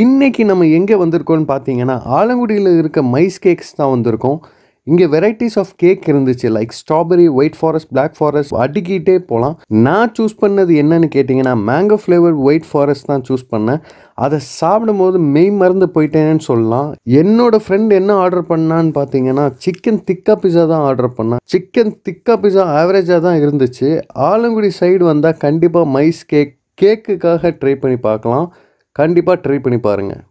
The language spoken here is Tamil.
இன்றைக்கி நம்ம எங்கே வந்திருக்கோம்னு பார்த்தீங்கன்னா ஆலங்குடியில் இருக்க மைஸ் கேக்ஸ் தான் வந்திருக்கோம் இங்கே வெரைட்டிஸ் ஆஃப் கேக் இருந்துச்சு like strawberry white forest black forest அடுக்கிட்டே போகலாம் நான் சூஸ் பண்ணது என்னன்னு கேட்டிங்கன்னா மேங்கோ ஃப்ளேவர் ஒயிட் ஃபாரஸ்ட் தான் சூஸ் பண்ணேன் அதை சாப்பிடும்போது மெய் மறந்து போயிட்டேன்னு சொல்லலாம் என்னோடய ஃப்ரெண்ட் என்ன ஆர்டர் பண்ணான்னு பார்த்தீங்கன்னா சிக்கன் திக்கா பிஸா தான் ஆர்டர் பண்ணேன் சிக்கன் திக்கா பிஸா ஆவரேஜாக தான் இருந்துச்சு ஆலங்குடி சைடு வந்தால் கண்டிப்பாக மைஸ் கேக் கேக்குக்காக ட்ரை பண்ணி பார்க்கலாம் கண்டிப்பாக ட்ரை பண்ணி பாருங்கள்